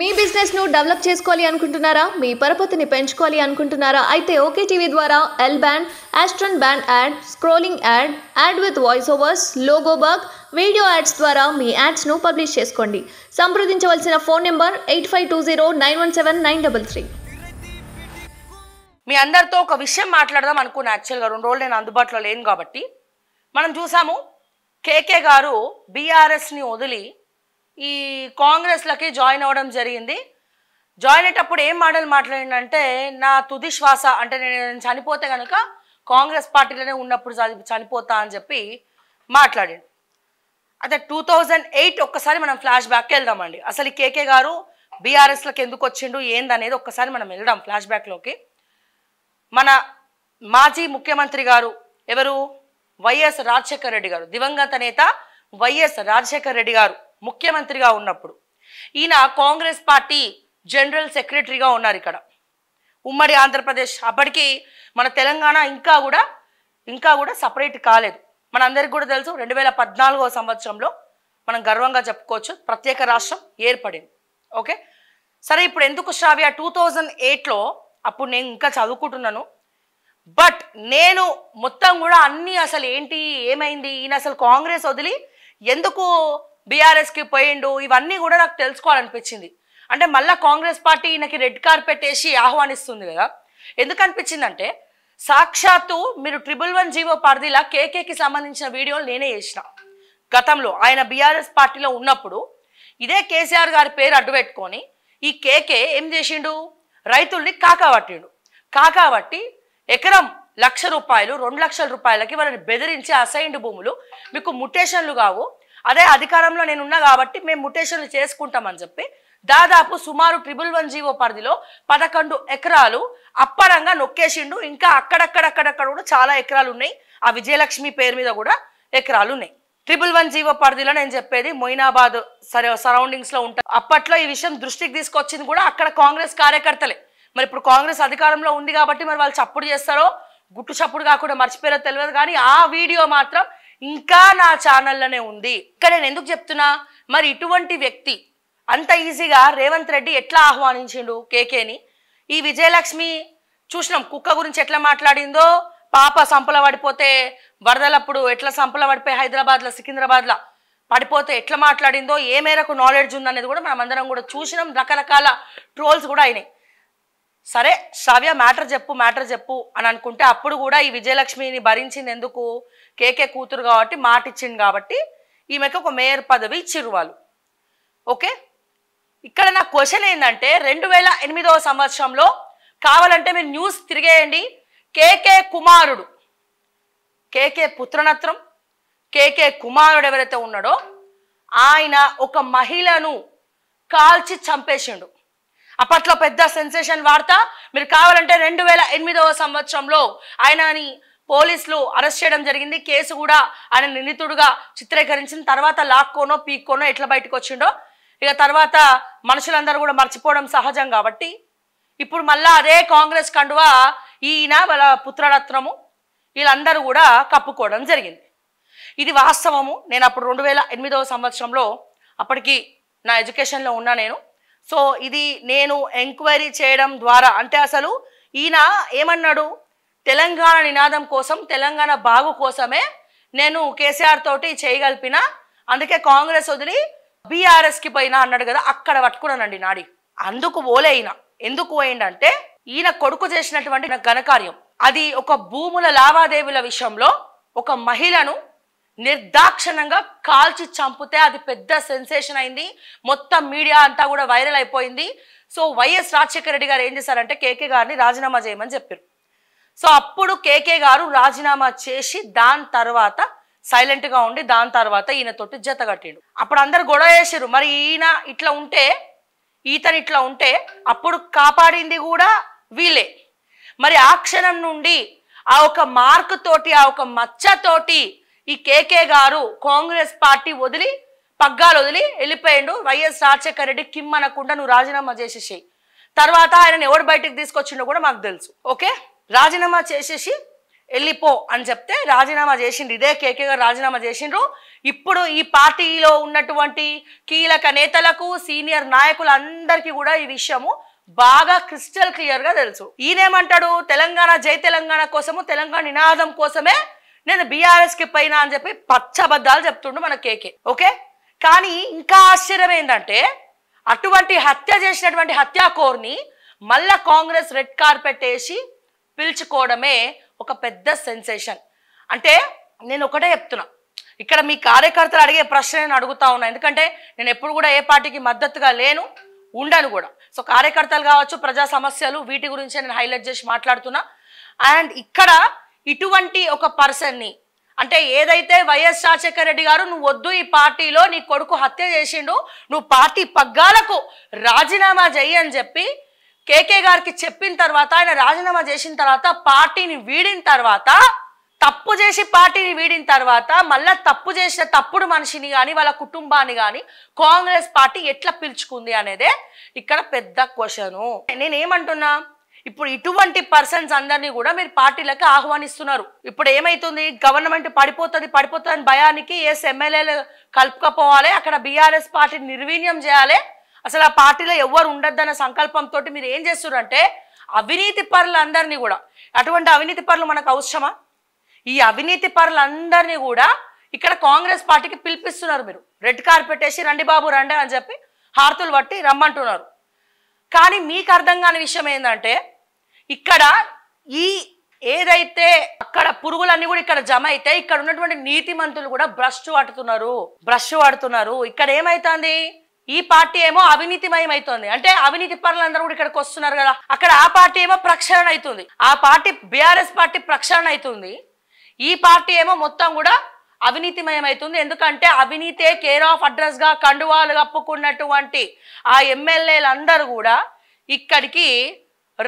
మీ బిజినెస్ను డెవలప్ చేసుకోవాలి అనుకుంటున్నారా మీ పరపతిని పెంచుకోవాలి అనుకుంటున్నారా అయితే ఓకే టీవీ ద్వారా L band aston band ad scrolling ad ad with voice overs logo video ads ద్వారా మీ యాడ్స్ను పబ్లిష్ చేసుకోండి సంప్రదించవలసిన phone number eight five two zero nine one seven nine double three మీ అందరితో ఒక విషయం మాట్లాడదాం అనుకున్నా గా రెండు రోజులు నేను అందుబాటులో లేను కాబట్టి మనం చూసాము కేకే గారు బీఆర్ఎస్ని వదిలి ఈ కాంగ్రెస్లకి జాయిన్ అవ్వడం జరిగింది జాయిన్ అయ్యేటప్పుడు ఏం మాటలు మాట్లాడిందంటే నా తుది శ్వాస అంటే నేను చనిపోతే కనుక కాంగ్రెస్ పార్టీలోనే ఉన్నప్పుడు చనిపోతా అని చెప్పి మాట్లాడాడు అయితే టూ థౌజండ్ ఎయిట్ ఒక్కసారి మనం ఫ్లాష్ బ్యాక్కి వెళ్దామండి అసలు కేకే గారు బీఆర్ఎస్లకు ఎందుకు వచ్చిండు ఏందనేది ఒక్కసారి మనం వెళ్దాం ఫ్లాష్ బ్యాక్లోకి మన మాజీ ముఖ్యమంత్రి గారు ఎవరు వైఎస్ రాజశేఖర రెడ్డి గారు దివంగత నేత వైఎస్ రాజశేఖర రెడ్డి గారు ముఖ్యమంత్రిగా ఉన్నప్పుడు ఈయన కాంగ్రెస్ పార్టీ జనరల్ సెక్రటరీగా ఉన్నారు ఇక్కడ ఉమ్మడి ఆంధ్రప్రదేశ్ అప్పటికి మన తెలంగాణ ఇంకా కూడా ఇంకా కూడా సపరేట్ కాలేదు అందరికి కూడా తెలుసు రెండు వేల పద్నాలుగో సంవత్సరంలో మనం గర్వంగా చెప్పుకోవచ్చు ప్రత్యేక రాష్ట్రం ఏర్పడింది ఓకే సరే ఇప్పుడు ఎందుకు శ్రావ్య టూ థౌజండ్ ఎయిట్లో అప్పుడు నేను ఇంకా చదువుకుంటున్నాను బట్ నేను మొత్తం కూడా అన్నీ అసలు ఏంటి ఏమైంది ఈయన అసలు కాంగ్రెస్ వదిలి ఎందుకు బీఆర్ఎస్కి పోయిండు ఇవన్నీ కూడా నాకు తెలుసుకోవాలనిపించింది అంటే మళ్ళీ కాంగ్రెస్ పార్టీ ఈయనకి రెడ్ కార్పెట్ వేసి ఆహ్వానిస్తుంది కదా ఎందుకు అనిపించిందంటే సాక్షాత్తు మీరు ట్రిపుల్ వన్ జీవో పరిధిలా కేకేకి సంబంధించిన వీడియోలు నేనే చేసిన గతంలో ఆయన బీఆర్ఎస్ పార్టీలో ఉన్నప్పుడు ఇదే కేసీఆర్ గారి పేరు అడ్డుపెట్టుకొని ఈ కేకే ఏం చేసిండు రైతుల్ని కాకాబట్టిండు కాకాబట్టి ఎకరం లక్ష రూపాయలు రెండు లక్షల రూపాయలకి వాళ్ళని బెదిరించి అసైన్డ్ భూములు మీకు ముటేషన్లు కావు అదే అధికారంలో నేనున్నా కాబట్టి మేము ముటేషన్లు చేసుకుంటామని చెప్పి దాదాపు సుమారు ట్రిపుల్ వన్ జీవో పరిధిలో పదకొండు ఎకరాలు అప్పరంగా నొక్కేసిండు ఇంకా అక్కడక్కడక్కడక్కడ కూడా చాలా ఎకరాలు ఉన్నాయి ఆ విజయలక్ష్మి పేరు మీద కూడా ఎకరాలు ఉన్నాయి ట్రిపుల్ వన్ జీవో పరిధిలో నేను చెప్పేది మొయినాబాద్ సరే సరౌండింగ్స్లో ఉంటాయి అప్పట్లో ఈ విషయం దృష్టికి తీసుకొచ్చింది కూడా అక్కడ కాంగ్రెస్ కార్యకర్తలే మరి ఇప్పుడు కాంగ్రెస్ అధికారంలో ఉంది కాబట్టి మరి వాళ్ళు చప్పుడు చేస్తారో గుట్టు చప్పుడు కాకుండా మర్చిపోయారో తెలియదు కానీ ఆ వీడియో మాత్రం ఇంకా నా ఛానల్లోనే ఉంది ఇక్కడ నేను ఎందుకు చెప్తున్నా మరి ఇటువంటి వ్యక్తి అంత ఈజీగా రేవంత్ రెడ్డి ఎట్లా ఆహ్వానించిండు కేకేని ఈ విజయలక్ష్మి చూసినాం కుక్క గురించి ఎట్లా మాట్లాడిందో పాప సంపల పడిపోతే వరదలప్పుడు ఎట్లా సంపల పడిపోయి హైదరాబాద్లో సికింద్రాబాద్లో పడిపోతే ఎట్లా మాట్లాడిందో ఏ మేరకు నాలెడ్జ్ ఉందనేది కూడా మనం అందరం కూడా చూసినాం రకరకాల ట్రోల్స్ కూడా అయినాయి సరే శ్రావ్య మ్యాటర్ చెప్పు మ్యాటర్ చెప్పు అని అనుకుంటే అప్పుడు కూడా ఈ విజయలక్ష్మిని భరించింది ఎందుకు కేకే కూతురు కాబట్టి మాట ఇచ్చింది కాబట్టి ఈమెకు ఒక మేయర్ పదవి ఇచ్చిర్రు ఓకే ఇక్కడ నా క్వశ్చన్ ఏంటంటే రెండు వేల ఎనిమిదవ సంవత్సరంలో కావాలంటే మీరు న్యూస్ తిరిగేయండి కేకే కుమారుడు కేకే పుత్రనత్రం కేకే కుమారుడు ఎవరైతే ఉన్నాడో ఆయన ఒక మహిళను కాల్చి చంపేసిండు అప్పట్లో పెద్ద సెన్సేషన్ వార్త మీరు కావాలంటే రెండు వేల ఎనిమిదవ సంవత్సరంలో ఆయనని పోలీసులు అరెస్ట్ చేయడం జరిగింది కేసు కూడా ఆయన నిందితుడుగా చిత్రీకరించిన తర్వాత లాక్కోనో పీక్కోనో ఎట్లా బయటకు వచ్చిండో ఇక తర్వాత మనుషులందరూ కూడా మర్చిపోవడం సహజం కాబట్టి ఇప్పుడు మళ్ళా అదే కాంగ్రెస్ కండువా ఈయన వాళ్ళ పుత్రరత్నము వీళ్ళందరూ కూడా కప్పుకోవడం జరిగింది ఇది వాస్తవము నేను అప్పుడు రెండు వేల ఎనిమిదవ సంవత్సరంలో అప్పటికి నా ఎడ్యుకేషన్లో ఉన్నా నేను సో ఇది నేను ఎంక్వైరీ చేయడం ద్వారా అంటే అసలు ఈయన ఏమన్నాడు తెలంగాణ నినాదం కోసం తెలంగాణ బాగు కోసమే నేను కేసీఆర్ తోటి చేయగలిపిన అందుకే కాంగ్రెస్ వదిలి బీఆర్ఎస్కి పోయినా అన్నాడు కదా అక్కడ పట్టుకున్నానండి నాడి అందుకు పోలే ఈయన ఎందుకు పోయిందంటే ఈయన కొడుకు చేసినటువంటి ఘనకార్యం అది ఒక భూముల లావాదేవీల విషయంలో ఒక మహిళను నిర్దాక్షణంగా కాల్చి చంపితే అది పెద్ద సెన్సేషన్ అయింది మొత్తం మీడియా అంతా కూడా వైరల్ అయిపోయింది సో వైఎస్ రాజశేఖర రెడ్డి గారు ఏం చేశారంటే కేకే గారిని రాజీనామా చేయమని చెప్పారు సో అప్పుడు కేకే గారు రాజీనామా చేసి దాని తర్వాత సైలెంట్గా ఉండి దాని తర్వాత ఈయన తోటి జత కట్టాడు అప్పుడు అందరు గొడవ చేసారు మరి ఈయన ఇట్లా ఉంటే ఈతను ఇట్లా ఉంటే అప్పుడు కాపాడింది కూడా వీలే మరి ఆ క్షణం నుండి ఆ ఒక మార్క్ తోటి ఆ ఒక మచ్చతోటి ఈ కేకే గారు కాంగ్రెస్ పార్టీ వదిలి పగ్గాలు వదిలి వెళ్ళిపోయాడు వైఎస్ రాజశేఖర రెడ్డి కిమ్ అనకుండా నువ్వు రాజీనామా చేసేసి తర్వాత ఆయనను ఎవడు బయటకు తీసుకొచ్చిండో కూడా మాకు తెలుసు ఓకే రాజీనామా చేసేసి వెళ్ళిపో అని చెప్తే రాజీనామా చేసిండ్రు ఇదే కేకే గారు రాజీనామా చేసిండ్రు ఇప్పుడు ఈ పార్టీలో ఉన్నటువంటి కీలక నేతలకు సీనియర్ నాయకులు అందరికీ కూడా ఈ విషయము బాగా క్రిస్టల్ క్లియర్గా తెలుసు ఈయనేమంటాడు తెలంగాణ జై తెలంగాణ కోసము తెలంగాణ నినాదం కోసమే నేను బీఆర్ఎస్ కి పైన అని చెప్పి అబద్ధాలు చెప్తుండు మన కేకే ఓకే కానీ ఇంకా ఆశ్చర్యం ఏంటంటే అటువంటి హత్య చేసినటువంటి హత్యాకోర్ని మళ్ళా కాంగ్రెస్ రెడ్ కార్పెట్ వేసి పిలుచుకోవడమే ఒక పెద్ద సెన్సేషన్ అంటే నేను ఒకటే చెప్తున్నా ఇక్కడ మీ కార్యకర్తలు అడిగే ప్రశ్న నేను అడుగుతా ఉన్నా ఎందుకంటే నేను ఎప్పుడు కూడా ఏ పార్టీకి మద్దతుగా లేను ఉండను కూడా సో కార్యకర్తలు కావచ్చు ప్రజా సమస్యలు వీటి గురించి నేను హైలైట్ చేసి మాట్లాడుతున్నా అండ్ ఇక్కడ ఇటువంటి ఒక పర్సన్ని అంటే ఏదైతే వైఎస్ రాజశేఖర రెడ్డి గారు నువ్వు వద్దు ఈ పార్టీలో నీ కొడుకు హత్య చేసిండు నువ్వు పార్టీ పగ్గాలకు రాజీనామా చెయ్యి అని చెప్పి కేకే గారికి చెప్పిన తర్వాత ఆయన రాజీనామా చేసిన తర్వాత పార్టీని వీడిన తర్వాత తప్పు చేసి పార్టీని వీడిన తర్వాత మళ్ళీ తప్పు చేసిన తప్పుడు మనిషిని కానీ వాళ్ళ కుటుంబాన్ని కానీ కాంగ్రెస్ పార్టీ ఎట్లా పిలుచుకుంది అనేదే ఇక్కడ పెద్ద క్వశ్చను నేనేమంటున్నా ఇప్పుడు ఇటువంటి పర్సన్స్ అందరినీ కూడా మీరు పార్టీలకు ఆహ్వానిస్తున్నారు ఇప్పుడు ఏమైతుంది గవర్నమెంట్ పడిపోతుంది పడిపోతుంది భయానికి ఎస్ ఎమ్మెల్యేలు కలుపుకపోవాలి అక్కడ బీఆర్ఎస్ పార్టీని నిర్వీణ్యం చేయాలి అసలు ఆ పార్టీలో ఎవరు ఉండొద్దన్న సంకల్పంతో మీరు ఏం చేస్తున్నారంటే అవినీతి అందరినీ కూడా అటువంటి అవినీతి పరులు మనకు అవసరమా ఈ అవినీతి అందరినీ కూడా ఇక్కడ కాంగ్రెస్ పార్టీకి పిలిపిస్తున్నారు మీరు రెడ్ కార్పెట్ వేసి రండి బాబు రండి అని చెప్పి హార్తులు పట్టి రమ్మంటున్నారు కానీ మీకు అర్థం కాని విషయం ఏంటంటే ఇక్కడ ఈ ఏదైతే అక్కడ పురుగులన్నీ కూడా ఇక్కడ జమ అయితే ఇక్కడ ఉన్నటువంటి నీతి మంత్రులు కూడా బ్రష్ పడుతున్నారు బ్రష్ పడుతున్నారు ఇక్కడ ఏమైతుంది ఈ పార్టీ ఏమో అవినీతిమయం అవుతుంది అంటే అవినీతి పనులు అందరూ కూడా ఇక్కడికి వస్తున్నారు కదా అక్కడ ఆ పార్టీ ఏమో ప్రక్షాళన అవుతుంది ఆ పార్టీ బీఆర్ఎస్ పార్టీ ప్రక్షాళన అవుతుంది ఈ పార్టీ ఏమో మొత్తం కూడా అవినీతిమయం అవుతుంది ఎందుకంటే అవినీతే కేర్ ఆఫ్ అడ్రస్గా కండువాలు కప్పుకున్నటువంటి ఆ ఎమ్మెల్యేలందరూ కూడా ఇక్కడికి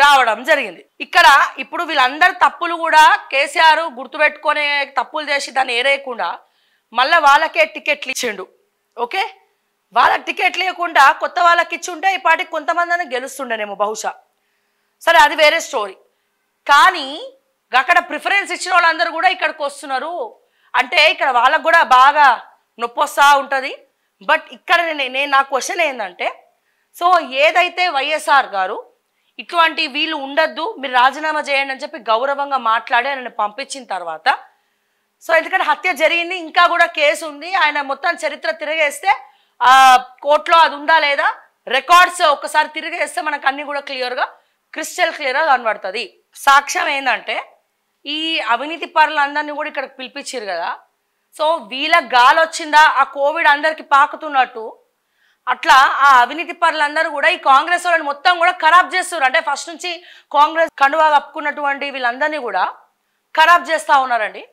రావడం జరిగింది ఇక్కడ ఇప్పుడు వీళ్ళందరి తప్పులు కూడా కేసీఆర్ గుర్తుపెట్టుకునే తప్పులు చేసి దాన్ని ఏరేయకుండా మళ్ళీ వాళ్ళకే టికెట్లు ఇచ్చిండు ఓకే వాళ్ళకి టికెట్లు ఇవ్వకుండా కొత్త వాళ్ళకి ఇచ్చి ఈ పాటికి కొంతమందిని గెలుస్తుండేనేమో బహుశా సరే అది వేరే స్టోరీ కానీ అక్కడ ప్రిఫరెన్స్ ఇచ్చిన వాళ్ళందరూ కూడా ఇక్కడికి వస్తున్నారు అంటే ఇక్కడ వాళ్ళకు కూడా బాగా నొప్పి వస్తూ ఉంటుంది బట్ ఇక్కడ నేను నా క్వశ్చన్ ఏంటంటే సో ఏదైతే వైఎస్ఆర్ గారు ఇటువంటి వీళ్ళు ఉండద్దు మీరు రాజీనామా చేయండి అని చెప్పి గౌరవంగా మాట్లాడి ఆయనను పంపించిన తర్వాత సో ఎందుకంటే హత్య జరిగింది ఇంకా కూడా కేసు ఉంది ఆయన మొత్తం చరిత్ర తిరగేస్తే కోర్టులో అది ఉందా లేదా రికార్డ్స్ ఒక్కసారి తిరిగేస్తే మనకు అన్ని కూడా క్లియర్గా క్రిస్టల్ క్లియర్గా కనబడుతుంది సాక్ష్యం ఏంటంటే ఈ అవినీతి అందరినీ కూడా ఇక్కడ పిలిపించారు కదా సో వీళ్ళ గాలి వచ్చిందా ఆ కోవిడ్ అందరికి పాకుతున్నట్టు అట్లా ఆ అవినీతి పరులందరూ కూడా ఈ కాంగ్రెస్ వాళ్ళని మొత్తం కూడా ఖరాబ్ చేస్తున్నారు అంటే ఫస్ట్ నుంచి కాంగ్రెస్ కండువా కప్పుకున్నటువంటి వీళ్ళందరినీ కూడా ఖరాబ్ చేస్తూ ఉన్నారండి